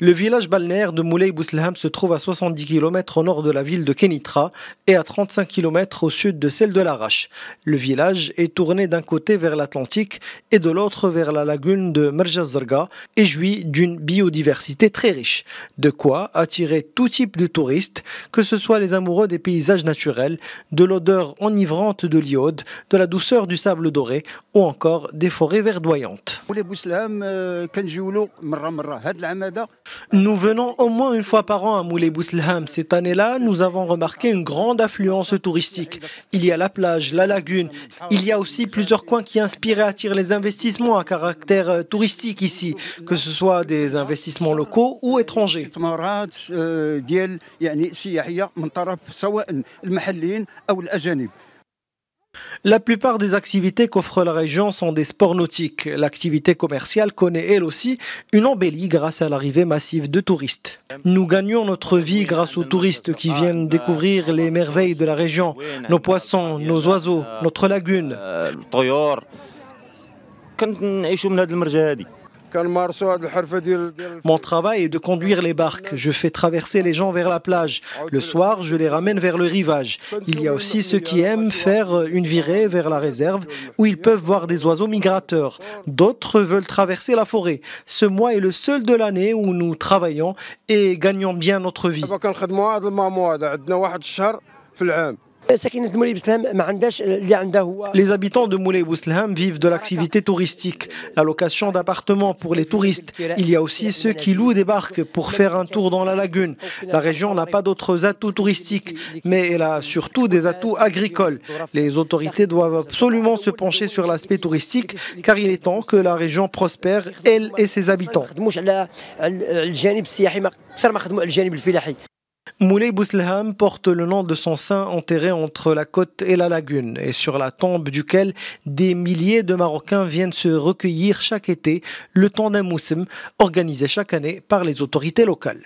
Le village balnéaire de Moulay Bousselham se trouve à 70 km au nord de la ville de Kenitra et à 35 km au sud de celle de Larache. Le village est tourné d'un côté vers l'Atlantique et de l'autre vers la lagune de Zerga et jouit d'une biodiversité très riche. De quoi attirer tout type de touristes, que ce soit les amoureux des paysages naturels, de l'odeur enivrante de l'iode, de la douceur du sable doré ou encore des forêts verdoyantes. Euh, nous venons au moins une fois par an à Moulay Bousselham. Cette année-là, nous avons remarqué une grande affluence touristique. Il y a la plage, la lagune. Il y a aussi plusieurs coins qui inspirent et attirent les investissements à caractère euh, touristique ici, que ce soit des investissements locaux ou étrangers. Euh, la plupart des activités qu'offre la région sont des sports nautiques. L'activité commerciale connaît elle aussi une embellie grâce à l'arrivée massive de touristes. Nous gagnons notre vie grâce aux touristes qui viennent découvrir les merveilles de la région, nos poissons, nos oiseaux, notre lagune. Euh, mon travail est de conduire les barques. Je fais traverser les gens vers la plage. Le soir, je les ramène vers le rivage. Il y a aussi ceux qui aiment faire une virée vers la réserve où ils peuvent voir des oiseaux migrateurs. D'autres veulent traverser la forêt. Ce mois est le seul de l'année où nous travaillons et gagnons bien notre vie. Les habitants de Moulay Bousselham vivent de l'activité touristique, la location d'appartements pour les touristes. Il y a aussi ceux qui louent des barques pour faire un tour dans la lagune. La région n'a pas d'autres atouts touristiques, mais elle a surtout des atouts agricoles. Les autorités doivent absolument se pencher sur l'aspect touristique, car il est temps que la région prospère, elle et ses habitants. Moulay Bousselham porte le nom de son saint enterré entre la côte et la lagune et sur la tombe duquel des milliers de Marocains viennent se recueillir chaque été le temps d'un moussim organisé chaque année par les autorités locales.